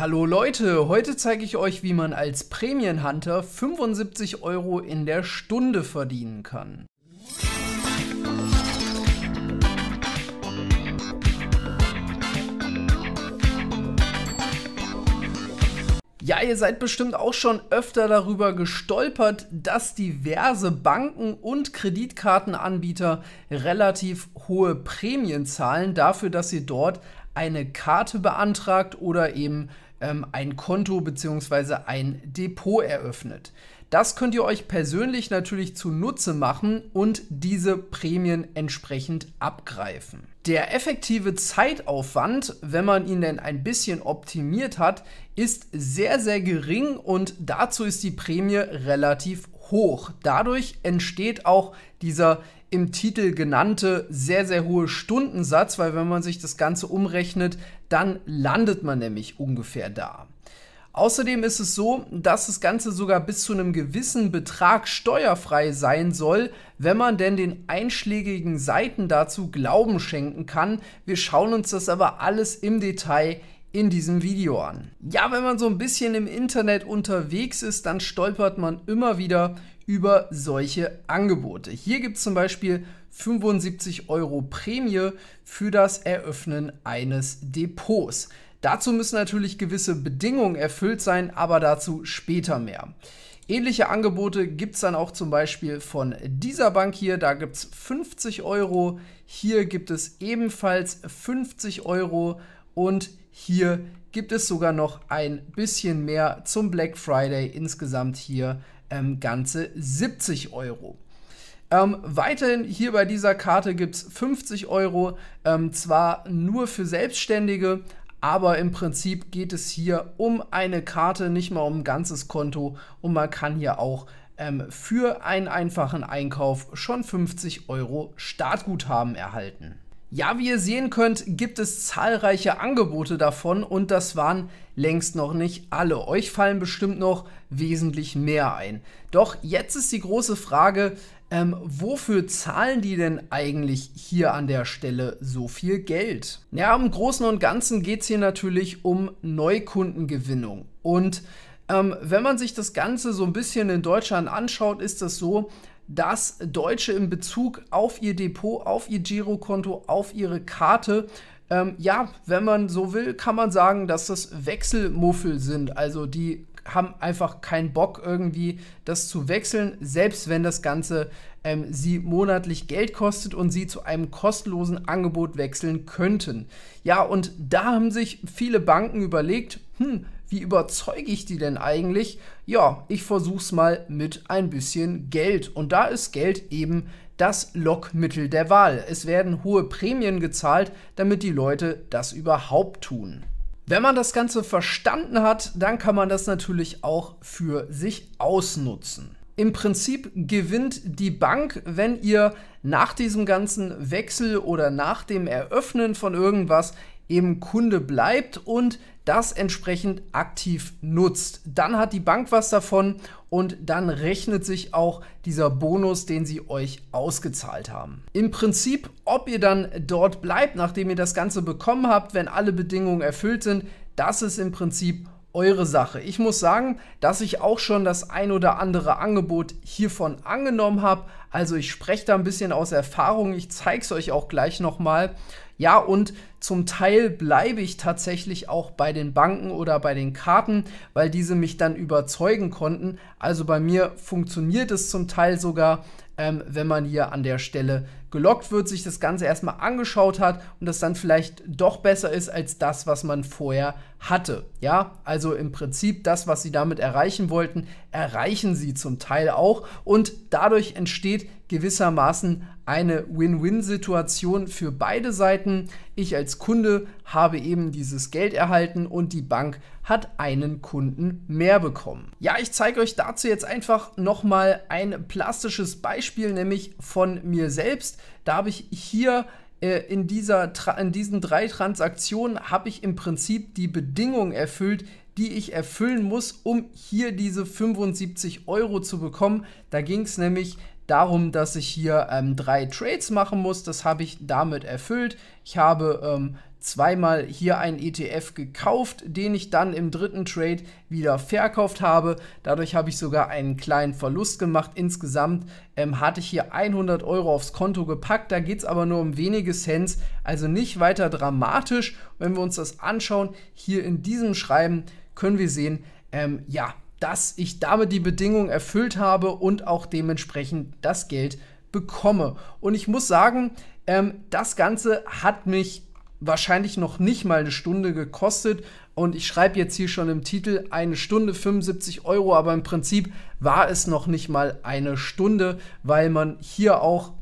Hallo Leute, heute zeige ich euch, wie man als Prämienhunter 75 Euro in der Stunde verdienen kann. Ja, ihr seid bestimmt auch schon öfter darüber gestolpert, dass diverse Banken und Kreditkartenanbieter relativ hohe Prämien zahlen dafür, dass ihr dort eine Karte beantragt oder eben ähm, ein Konto bzw. ein Depot eröffnet. Das könnt ihr euch persönlich natürlich zunutze machen und diese Prämien entsprechend abgreifen. Der effektive Zeitaufwand, wenn man ihn denn ein bisschen optimiert hat, ist sehr, sehr gering und dazu ist die Prämie relativ hoch. Dadurch entsteht auch dieser im Titel genannte sehr, sehr hohe Stundensatz, weil wenn man sich das Ganze umrechnet, dann landet man nämlich ungefähr da. Außerdem ist es so, dass das Ganze sogar bis zu einem gewissen Betrag steuerfrei sein soll, wenn man denn den einschlägigen Seiten dazu Glauben schenken kann. Wir schauen uns das aber alles im Detail in diesem Video an. Ja, wenn man so ein bisschen im Internet unterwegs ist, dann stolpert man immer wieder über solche Angebote. Hier gibt es zum Beispiel 75 Euro Prämie für das Eröffnen eines Depots. Dazu müssen natürlich gewisse Bedingungen erfüllt sein, aber dazu später mehr. Ähnliche Angebote gibt es dann auch zum Beispiel von dieser Bank hier. Da gibt es 50 Euro. Hier gibt es ebenfalls 50 Euro. Und hier gibt es sogar noch ein bisschen mehr zum Black Friday. Insgesamt hier ähm, ganze 70 Euro. Ähm, weiterhin hier bei dieser Karte gibt es 50 Euro, ähm, zwar nur für Selbstständige, aber im Prinzip geht es hier um eine Karte, nicht mal um ein ganzes Konto und man kann hier auch ähm, für einen einfachen Einkauf schon 50 Euro Startguthaben erhalten. Ja, wie ihr sehen könnt, gibt es zahlreiche Angebote davon und das waren längst noch nicht alle. Euch fallen bestimmt noch wesentlich mehr ein. Doch jetzt ist die große Frage, ähm, wofür zahlen die denn eigentlich hier an der Stelle so viel Geld? Ja, im Großen und Ganzen geht es hier natürlich um Neukundengewinnung. Und ähm, wenn man sich das Ganze so ein bisschen in Deutschland anschaut, ist das so, dass Deutsche in Bezug auf ihr Depot, auf ihr Girokonto, auf ihre Karte ähm, ja, wenn man so will, kann man sagen, dass das Wechselmuffel sind. Also die haben einfach keinen Bock irgendwie, das zu wechseln, selbst wenn das Ganze ähm, sie monatlich Geld kostet und sie zu einem kostenlosen Angebot wechseln könnten. Ja, und da haben sich viele Banken überlegt, hm, wie überzeuge ich die denn eigentlich? Ja, ich versuch's mal mit ein bisschen Geld. Und da ist Geld eben das Lockmittel der Wahl. Es werden hohe Prämien gezahlt, damit die Leute das überhaupt tun. Wenn man das Ganze verstanden hat, dann kann man das natürlich auch für sich ausnutzen. Im Prinzip gewinnt die Bank, wenn ihr nach diesem ganzen Wechsel oder nach dem Eröffnen von irgendwas eben Kunde bleibt und das entsprechend aktiv nutzt. Dann hat die Bank was davon und dann rechnet sich auch dieser Bonus, den sie euch ausgezahlt haben. Im Prinzip, ob ihr dann dort bleibt, nachdem ihr das Ganze bekommen habt, wenn alle Bedingungen erfüllt sind, das ist im Prinzip eure Sache. Ich muss sagen, dass ich auch schon das ein oder andere Angebot hiervon angenommen habe. Also ich spreche da ein bisschen aus Erfahrung. Ich zeige es euch auch gleich nochmal. Ja, und zum Teil bleibe ich tatsächlich auch bei den Banken oder bei den Karten, weil diese mich dann überzeugen konnten. Also bei mir funktioniert es zum Teil sogar, ähm, wenn man hier an der Stelle gelockt wird, sich das Ganze erstmal angeschaut hat und das dann vielleicht doch besser ist als das, was man vorher hat hatte. Ja, also im Prinzip das, was sie damit erreichen wollten, erreichen sie zum Teil auch und dadurch entsteht gewissermaßen eine Win-Win-Situation für beide Seiten. Ich als Kunde habe eben dieses Geld erhalten und die Bank hat einen Kunden mehr bekommen. Ja, ich zeige euch dazu jetzt einfach nochmal ein plastisches Beispiel, nämlich von mir selbst. Da habe ich hier äh, in, dieser, in diesen drei Transaktionen habe ich im Prinzip die Bedingungen erfüllt, die ich erfüllen muss, um hier diese 75 Euro zu bekommen. Da ging es nämlich darum, dass ich hier ähm, drei Trades machen muss. Das habe ich damit erfüllt. Ich habe ähm, zweimal hier einen ETF gekauft, den ich dann im dritten Trade wieder verkauft habe. Dadurch habe ich sogar einen kleinen Verlust gemacht. Insgesamt ähm, hatte ich hier 100 Euro aufs Konto gepackt. Da geht es aber nur um wenige Cents, also nicht weiter dramatisch. Wenn wir uns das anschauen, hier in diesem Schreiben können wir sehen, ähm, ja, dass ich damit die Bedingungen erfüllt habe und auch dementsprechend das Geld bekomme. Und ich muss sagen, ähm, das Ganze hat mich wahrscheinlich noch nicht mal eine Stunde gekostet. Und ich schreibe jetzt hier schon im Titel eine Stunde 75 Euro, aber im Prinzip war es noch nicht mal eine Stunde, weil man hier auch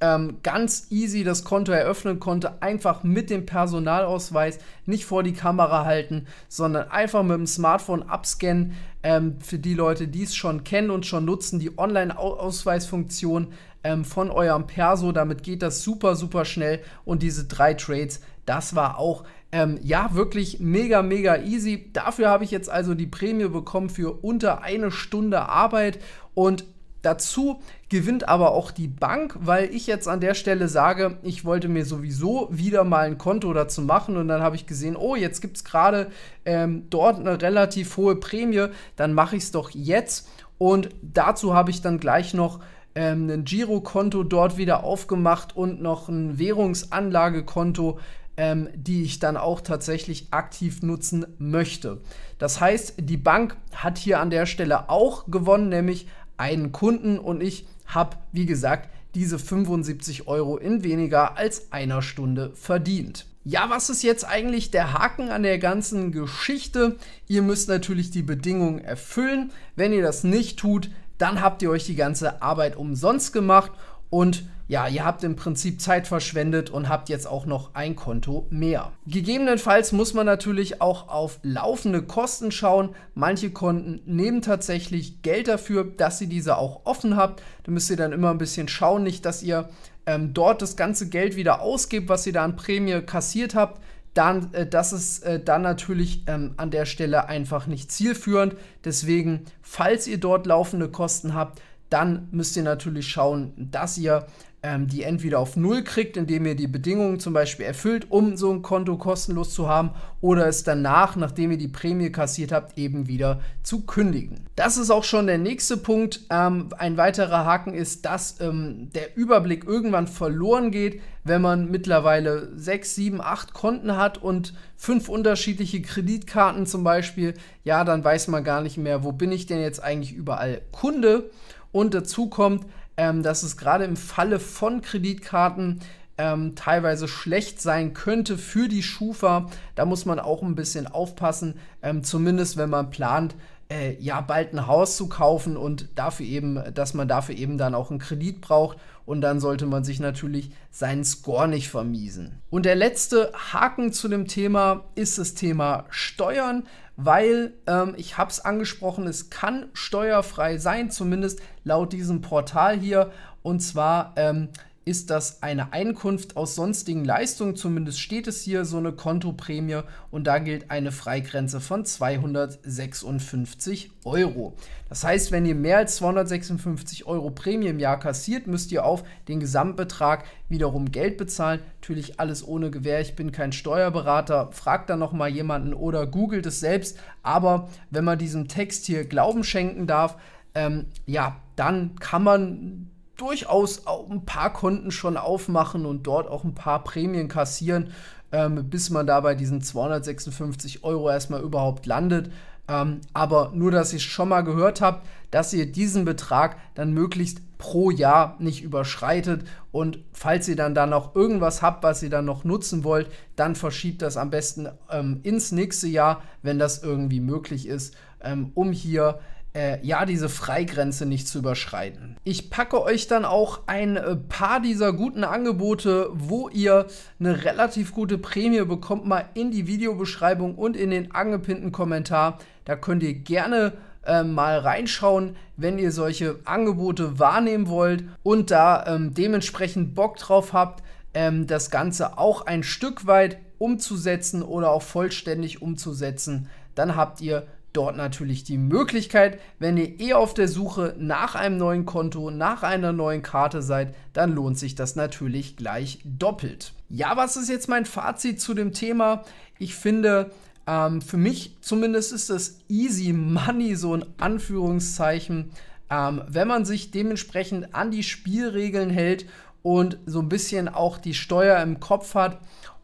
ähm, ganz easy das Konto eröffnen konnte, einfach mit dem Personalausweis, nicht vor die Kamera halten, sondern einfach mit dem Smartphone abscannen. Ähm, für die Leute, die es schon kennen und schon nutzen, die Online-Ausweisfunktion ähm, von eurem Perso. Damit geht das super, super schnell. Und diese drei Trades, das war auch ähm, ja, wirklich mega, mega easy. Dafür habe ich jetzt also die Prämie bekommen für unter eine Stunde Arbeit und Dazu gewinnt aber auch die Bank, weil ich jetzt an der Stelle sage, ich wollte mir sowieso wieder mal ein Konto dazu machen und dann habe ich gesehen, oh, jetzt gibt es gerade ähm, dort eine relativ hohe Prämie, dann mache ich es doch jetzt. Und dazu habe ich dann gleich noch ähm, ein Girokonto dort wieder aufgemacht und noch ein Währungsanlagekonto, ähm, die ich dann auch tatsächlich aktiv nutzen möchte. Das heißt, die Bank hat hier an der Stelle auch gewonnen, nämlich einen Kunden und ich habe, wie gesagt, diese 75 Euro in weniger als einer Stunde verdient. Ja, was ist jetzt eigentlich der Haken an der ganzen Geschichte? Ihr müsst natürlich die Bedingungen erfüllen. Wenn ihr das nicht tut, dann habt ihr euch die ganze Arbeit umsonst gemacht und ja, ihr habt im Prinzip Zeit verschwendet und habt jetzt auch noch ein Konto mehr. Gegebenenfalls muss man natürlich auch auf laufende Kosten schauen. Manche Konten nehmen tatsächlich Geld dafür, dass ihr diese auch offen habt. Da müsst ihr dann immer ein bisschen schauen, nicht, dass ihr ähm, dort das ganze Geld wieder ausgebt, was ihr da an Prämie kassiert habt dann, äh, das ist äh, dann natürlich ähm, an der Stelle einfach nicht zielführend. Deswegen, falls ihr dort laufende Kosten habt, dann müsst ihr natürlich schauen, dass ihr ähm, die entweder auf Null kriegt, indem ihr die Bedingungen zum Beispiel erfüllt, um so ein Konto kostenlos zu haben, oder es danach, nachdem ihr die Prämie kassiert habt, eben wieder zu kündigen. Das ist auch schon der nächste Punkt. Ähm, ein weiterer Haken ist, dass ähm, der Überblick irgendwann verloren geht, wenn man mittlerweile sechs, sieben, acht Konten hat und fünf unterschiedliche Kreditkarten zum Beispiel, ja, dann weiß man gar nicht mehr, wo bin ich denn jetzt eigentlich überall Kunde. Und dazu kommt, ähm, dass es gerade im Falle von Kreditkarten ähm, teilweise schlecht sein könnte für die Schufa. Da muss man auch ein bisschen aufpassen, ähm, zumindest wenn man plant, äh, ja bald ein Haus zu kaufen und dafür eben, dass man dafür eben dann auch einen Kredit braucht und dann sollte man sich natürlich seinen Score nicht vermiesen. Und der letzte Haken zu dem Thema ist das Thema Steuern, weil ähm, ich habe es angesprochen, es kann steuerfrei sein, zumindest laut diesem Portal hier. Und zwar ähm, ist das eine Einkunft aus sonstigen Leistungen, zumindest steht es hier, so eine Kontoprämie und da gilt eine Freigrenze von 256 Euro. Das heißt, wenn ihr mehr als 256 Euro Prämie im Jahr kassiert, müsst ihr auf den Gesamtbetrag wiederum Geld bezahlen. Natürlich alles ohne Gewähr, ich bin kein Steuerberater, fragt dann nochmal jemanden oder googelt es selbst, aber wenn man diesem Text hier Glauben schenken darf, ähm, ja, dann kann man durchaus auch ein paar Konten schon aufmachen und dort auch ein paar Prämien kassieren, ähm, bis man da bei diesen 256 Euro erstmal überhaupt landet. Ähm, aber nur, dass ihr schon mal gehört habt, dass ihr diesen Betrag dann möglichst pro Jahr nicht überschreitet. Und falls ihr dann da noch irgendwas habt, was ihr dann noch nutzen wollt, dann verschiebt das am besten ähm, ins nächste Jahr, wenn das irgendwie möglich ist, ähm, um hier äh, ja, diese Freigrenze nicht zu überschreiten. Ich packe euch dann auch ein äh, paar dieser guten Angebote, wo ihr eine relativ gute Prämie bekommt, mal in die Videobeschreibung und in den angepinnten Kommentar. Da könnt ihr gerne ähm, mal reinschauen, wenn ihr solche Angebote wahrnehmen wollt und da ähm, dementsprechend Bock drauf habt, ähm, das Ganze auch ein Stück weit umzusetzen oder auch vollständig umzusetzen, dann habt ihr dort natürlich die Möglichkeit, wenn ihr eh auf der Suche nach einem neuen Konto, nach einer neuen Karte seid, dann lohnt sich das natürlich gleich doppelt. Ja, was ist jetzt mein Fazit zu dem Thema? Ich finde, ähm, für mich zumindest ist das Easy Money so ein Anführungszeichen, ähm, wenn man sich dementsprechend an die Spielregeln hält und so ein bisschen auch die Steuer im Kopf hat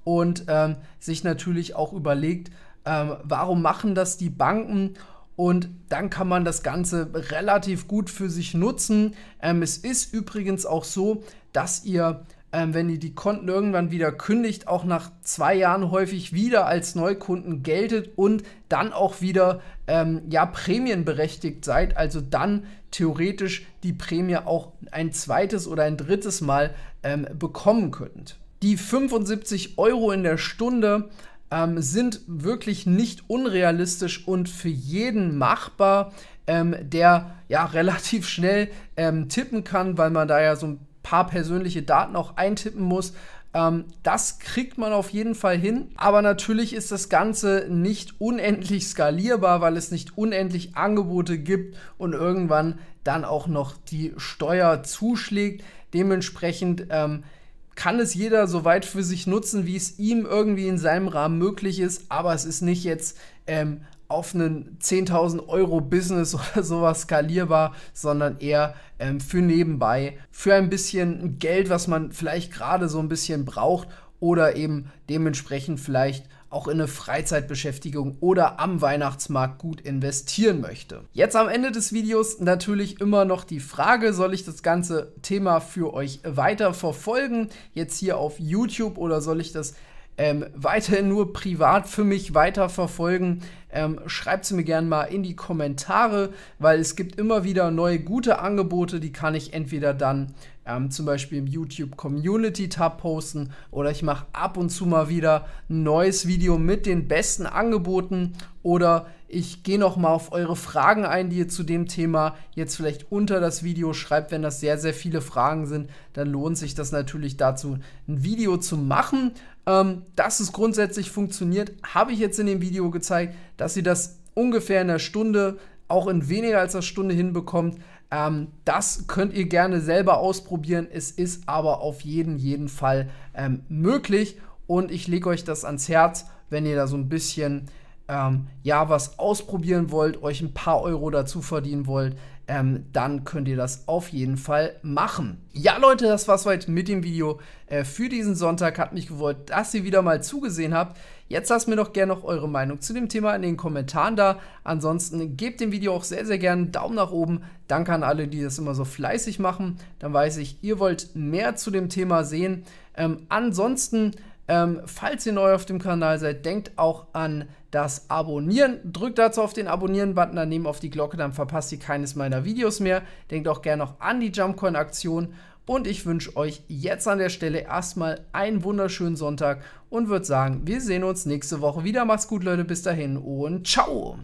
und ähm, sich natürlich auch überlegt, ähm, warum machen das die Banken? Und dann kann man das Ganze relativ gut für sich nutzen. Ähm, es ist übrigens auch so, dass ihr, ähm, wenn ihr die Konten irgendwann wieder kündigt, auch nach zwei Jahren häufig wieder als Neukunden geltet und dann auch wieder ähm, ja, prämienberechtigt seid. Also dann theoretisch die Prämie auch ein zweites oder ein drittes Mal ähm, bekommen könnt. Die 75 Euro in der Stunde ähm, sind wirklich nicht unrealistisch und für jeden machbar, ähm, der ja relativ schnell ähm, tippen kann, weil man da ja so ein paar persönliche Daten auch eintippen muss. Ähm, das kriegt man auf jeden Fall hin, aber natürlich ist das Ganze nicht unendlich skalierbar, weil es nicht unendlich Angebote gibt und irgendwann dann auch noch die Steuer zuschlägt. Dementsprechend ähm, kann es jeder so weit für sich nutzen, wie es ihm irgendwie in seinem Rahmen möglich ist, aber es ist nicht jetzt ähm, auf einen 10.000 Euro Business oder sowas skalierbar, sondern eher ähm, für nebenbei, für ein bisschen Geld, was man vielleicht gerade so ein bisschen braucht oder eben dementsprechend vielleicht auch in eine Freizeitbeschäftigung oder am Weihnachtsmarkt gut investieren möchte. Jetzt am Ende des Videos natürlich immer noch die Frage, soll ich das ganze Thema für euch weiter verfolgen, jetzt hier auf YouTube oder soll ich das ähm, weiterhin nur privat für mich weiterverfolgen, ähm, schreibt es mir gerne mal in die Kommentare, weil es gibt immer wieder neue gute Angebote, die kann ich entweder dann ähm, zum Beispiel im YouTube Community Tab posten oder ich mache ab und zu mal wieder ein neues Video mit den besten Angeboten oder ich gehe nochmal auf eure Fragen ein, die ihr zu dem Thema jetzt vielleicht unter das Video schreibt. Wenn das sehr, sehr viele Fragen sind, dann lohnt sich das natürlich dazu, ein Video zu machen. Ähm, dass es grundsätzlich funktioniert, habe ich jetzt in dem Video gezeigt, dass ihr das ungefähr in einer Stunde, auch in weniger als einer Stunde hinbekommt. Ähm, das könnt ihr gerne selber ausprobieren. Es ist aber auf jeden, jeden Fall ähm, möglich. Und ich lege euch das ans Herz, wenn ihr da so ein bisschen ähm, ja was ausprobieren wollt, euch ein paar Euro dazu verdienen wollt, ähm, dann könnt ihr das auf jeden Fall machen. Ja, Leute, das war's heute mit dem Video äh, für diesen Sonntag. Hat mich gewollt, dass ihr wieder mal zugesehen habt. Jetzt lasst mir doch gerne noch eure Meinung zu dem Thema in den Kommentaren da. Ansonsten gebt dem Video auch sehr, sehr gerne einen Daumen nach oben. Danke an alle, die das immer so fleißig machen. Dann weiß ich, ihr wollt mehr zu dem Thema sehen. Ähm, ansonsten ähm, falls ihr neu auf dem Kanal seid, denkt auch an das Abonnieren. Drückt dazu auf den Abonnieren-Button, daneben auf die Glocke, dann verpasst ihr keines meiner Videos mehr. Denkt auch gerne noch an die Jumpcoin-Aktion. Und ich wünsche euch jetzt an der Stelle erstmal einen wunderschönen Sonntag und würde sagen, wir sehen uns nächste Woche wieder. Macht's gut, Leute. Bis dahin und ciao.